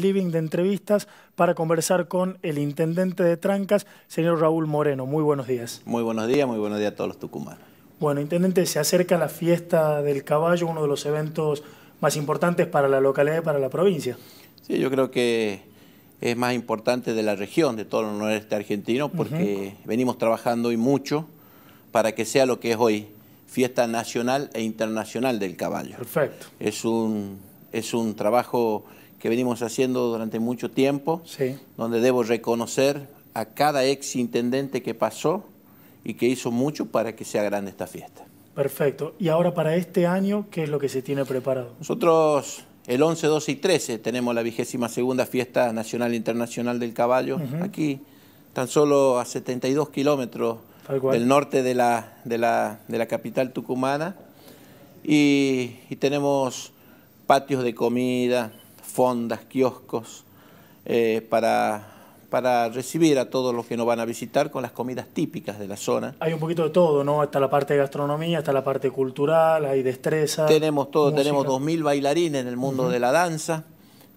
living de entrevistas para conversar con el intendente de Trancas, señor Raúl Moreno. Muy buenos días. Muy buenos días, muy buenos días a todos los tucumanos. Bueno, intendente, se acerca la fiesta del caballo, uno de los eventos más importantes para la localidad y para la provincia. Sí, yo creo que es más importante de la región, de todo el noreste argentino, porque venimos trabajando hoy mucho para que sea lo que es hoy, fiesta nacional e internacional del caballo. Perfecto. Es un, es un trabajo que venimos haciendo durante mucho tiempo, donde debo reconocer a cada ex intendente que pasó y que hizo mucho para que sea grande esta fiesta. Perfecto. Y ahora para este año, ¿qué es lo que se tiene preparado? Nosotros el 11, 12 y 13 tenemos la vigésima segunda fiesta nacional e internacional del caballo, aquí tan solo a 72 kilómetros del norte de la, de la, capital tucumana. y tenemos patios de comida, fondas, kioscos, eh, para para recibir a todos los que nos van a visitar con las comidas típicas de la zona. Hay un poquito de todo, ¿no? Está la parte de gastronomía, está la parte cultural, hay destreza. Tenemos todo, tenemos 2.000 bailarines en el mundo de la danza,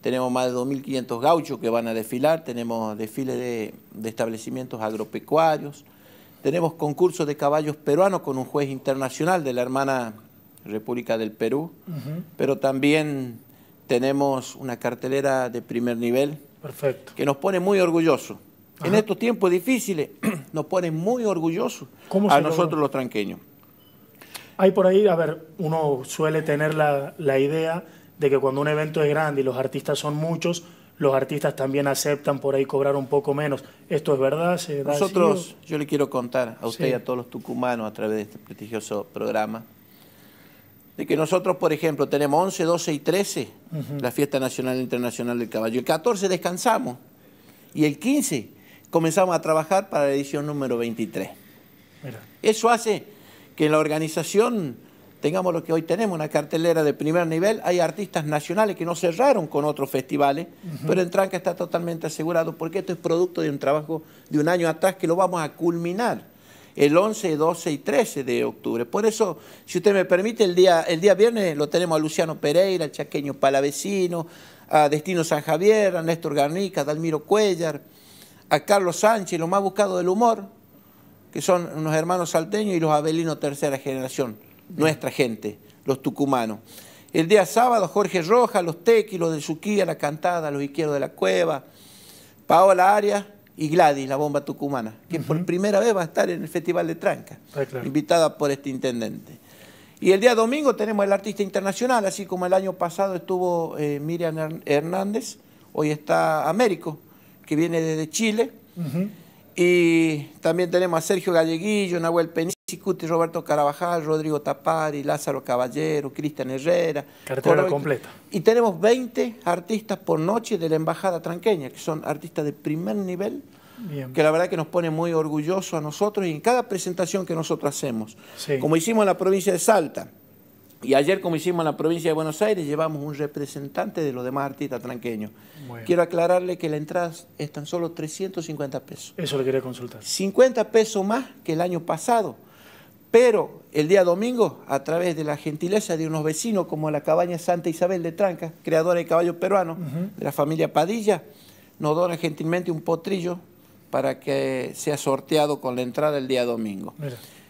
tenemos más de 2.500 gauchos que van a desfilar, tenemos desfiles de, establecimientos agropecuarios, tenemos concursos de caballos peruanos con un juez internacional de la hermana República del Perú, pero también tenemos una cartelera de primer nivel que nos pone muy orgullosos. En estos tiempos difíciles nos pone muy orgullosos a nosotros los tranqueños. Hay por ahí, a ver, uno suele tener la, idea de que cuando un evento es grande y los artistas son muchos, los artistas también aceptan por ahí cobrar un poco menos. ¿Esto es verdad? Nosotros, yo le quiero contar a usted y a todos los tucumanos a través de este prestigioso programa, de que nosotros, por ejemplo, tenemos 11, 12 y 13 la fiesta nacional e internacional del caballo. El 14 descansamos y el 15 comenzamos a trabajar para la edición número 23. Eso hace que en la organización tengamos lo que hoy tenemos, una cartelera de primer nivel. Hay artistas nacionales que no cerraron con otros festivales, pero el tranca está totalmente asegurado porque esto es producto de un trabajo de un año atrás que lo vamos a culminar el 11, 12 y 13 de octubre. Por eso, si usted me permite, el día, el día viernes lo tenemos a Luciano Pereira, al chaqueño Palavecino, a Destino San Javier, a Néstor Garnica, a Dalmiro Cuellar, a Carlos Sánchez, lo más buscado del humor, que son unos hermanos salteños y los abelinos tercera generación, nuestra gente, los tucumanos. El día sábado, Jorge Rojas, los tequis, los de Suquía, la cantada, los izquierdos de la cueva, Paola Arias, y Gladys, la bomba tucumana, que por primera vez va a estar en el Festival de Tranca, ah, invitada por este intendente. Y el día domingo tenemos el artista internacional, así como el año pasado estuvo eh, Miriam Hernández, hoy está Américo, que viene desde Chile. Y también tenemos a Sergio Galleguillo, Nahuel Peña. ...Chicuti, Roberto Carabajal, Rodrigo Tapari, Lázaro Caballero, Cristian Herrera. Cartera completa. Y tenemos 20 artistas por noche de la Embajada Tranqueña, que son artistas de primer nivel, que la verdad que nos pone muy orgullosos a nosotros y en cada presentación que nosotros hacemos. Como hicimos en la provincia de Salta, y ayer, como hicimos en la provincia de Buenos Aires, llevamos un representante de los demás artistas tranqueños. Quiero aclararle que la entrada es tan solo 350 pesos. Eso le quería consultar. 50 pesos más que el año pasado. Pero el día domingo, a través de la gentileza de unos vecinos como la cabaña Santa Isabel de Tranca, creadora de caballo peruano, de la familia Padilla, nos dona gentilmente un potrillo para que sea sorteado con la entrada el día domingo.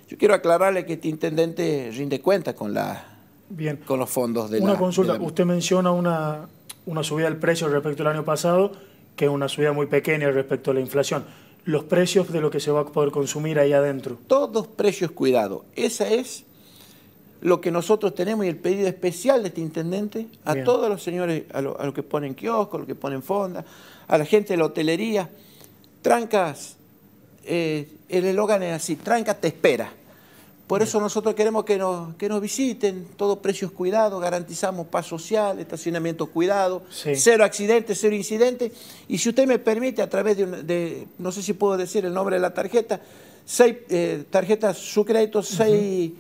Yo quiero aclararle que este intendente rinde cuenta con, los fondos de una Consulta. Usted menciona una, una subida del precio respecto al año pasado, que es una subida muy pequeña respecto a la inflación los precios de lo que se va a poder consumir ahí adentro. Todos precios cuidados. Esa es lo que nosotros tenemos y el pedido especial de este intendente a todos los señores, a los que ponen kiosco, a los que ponen fonda, a la gente de la hotelería. Trancas, eh, el eslogan es así, Trancas te espera. Por eso nosotros queremos que nos, que nos visiten, todos precios cuidados, garantizamos paz social, estacionamiento cuidado, cero accidentes, cero incidentes. Y si usted me permite, a través de, no sé si puedo decir el nombre de la tarjeta, seis eh, tarjetas, su crédito, seis,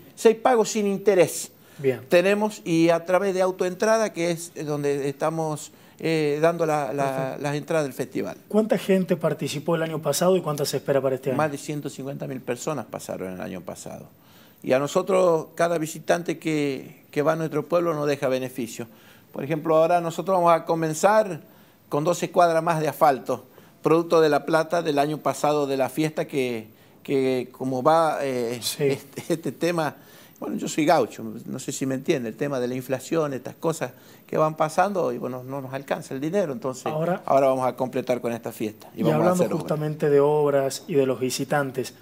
pagos sin interés. Bien. Tenemos y a través de autoentrada, que es donde estamos eh, dando las entradas del festival. ¿Cuánta gente participó el año pasado y cuánta se espera para este año? Más de 150 mil personas pasaron el año pasado. Y a nosotros, cada visitante que, va a nuestro pueblo nos deja beneficio. Por ejemplo, ahora nosotros vamos a comenzar con 12 cuadras más de asfalto, producto de la plata del año pasado de la fiesta que, como va eh, este, este, tema, bueno, yo soy gaucho, no sé si me entiende, el tema de la inflación, estas cosas que van pasando y bueno, no nos alcanza el dinero, entonces ahora, vamos a completar con esta fiesta. Y, hablando justamente de obras y de los visitantes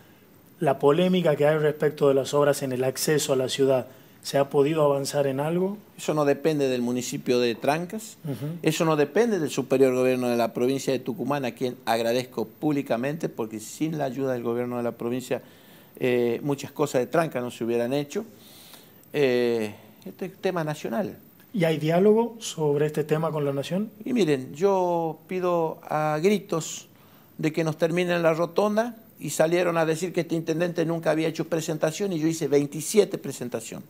la polémica que hay respecto de las obras en el acceso a la ciudad. ¿Se ha podido avanzar en algo? Eso no depende del municipio de Trancas, eso no depende del superior gobierno de la provincia de Tucumán, a quien agradezco públicamente porque sin la ayuda del gobierno de la provincia eh, muchas cosas de Trancas no se hubieran hecho. Eh, este es tema nacional. ¿Y hay diálogo sobre este tema con la nación? Y miren, yo pido a gritos de que nos terminen la rotonda, y salieron a decir que este intendente nunca había hecho presentación y yo hice 27 presentaciones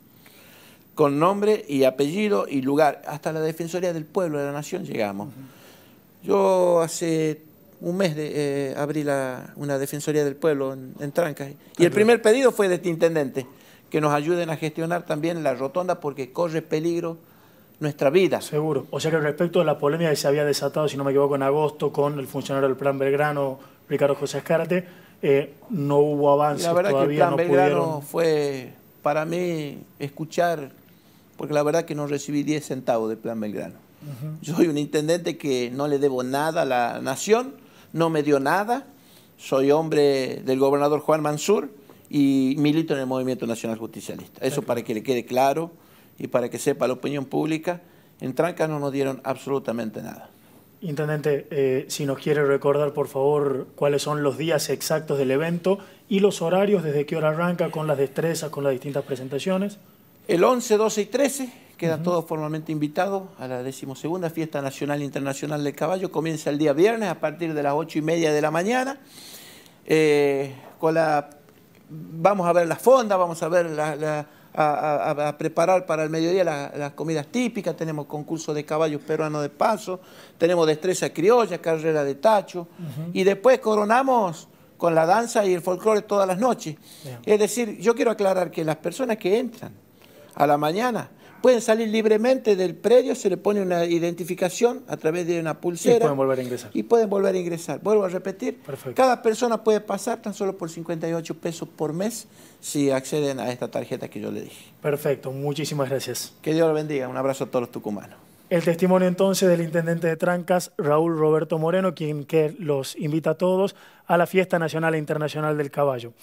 con nombre y apellido y lugar. Hasta la Defensoría del Pueblo de la Nación llegamos. Yo hace un mes eh, abrí una Defensoría del Pueblo en, Trancas y el primer pedido fue de este intendente, que nos ayuden a gestionar también la rotonda porque corre peligro nuestra vida. Seguro. O sea que respecto a la polémica que se había desatado, si no me equivoco, en agosto con el funcionario del Plan Belgrano, Ricardo José Escárate, eh, no hubo avance. La verdad que el plan Belgrano fue para mí escuchar, porque la verdad que no recibí 10 centavos del plan Belgrano. Yo soy un intendente que no le debo nada a la nación, no me dio nada. Soy hombre del gobernador Juan Mansur y milito en el Movimiento Nacional Justicialista. Eso para que le quede claro y para que sepa la opinión pública. En Tranca no nos dieron absolutamente nada. Intendente, eh, si nos quiere recordar, por favor, cuáles son los días exactos del evento y los horarios, desde qué hora arranca, con las destrezas, con las distintas presentaciones. El 11, 12 y 13 queda todo formalmente invitado a la decimosegunda Fiesta Nacional e Internacional del Caballo. Comienza el día viernes a partir de las 8 y media de la mañana. Eh, con la, vamos a ver la fonda, vamos a ver la a, preparar para el mediodía las comidas típicas, tenemos concurso de caballos peruanos de paso, tenemos destreza criolla, carrera de tacho, y después coronamos con la danza y el folclore todas las noches. Es decir, yo quiero aclarar que las personas que entran a la mañana pueden salir libremente del predio, se le pone una identificación a través de una pulsera. Y pueden volver a ingresar. Y pueden volver a ingresar. Vuelvo a repetir, cada persona puede pasar tan solo por 58 pesos por mes si acceden a esta tarjeta que yo le dije. Perfecto, muchísimas gracias. Que Dios lo bendiga. Un abrazo a todos los tucumanos. El testimonio entonces del intendente de Trancas, Raúl Roberto Moreno, quien los invita a todos a la Fiesta Nacional e Internacional del Caballo.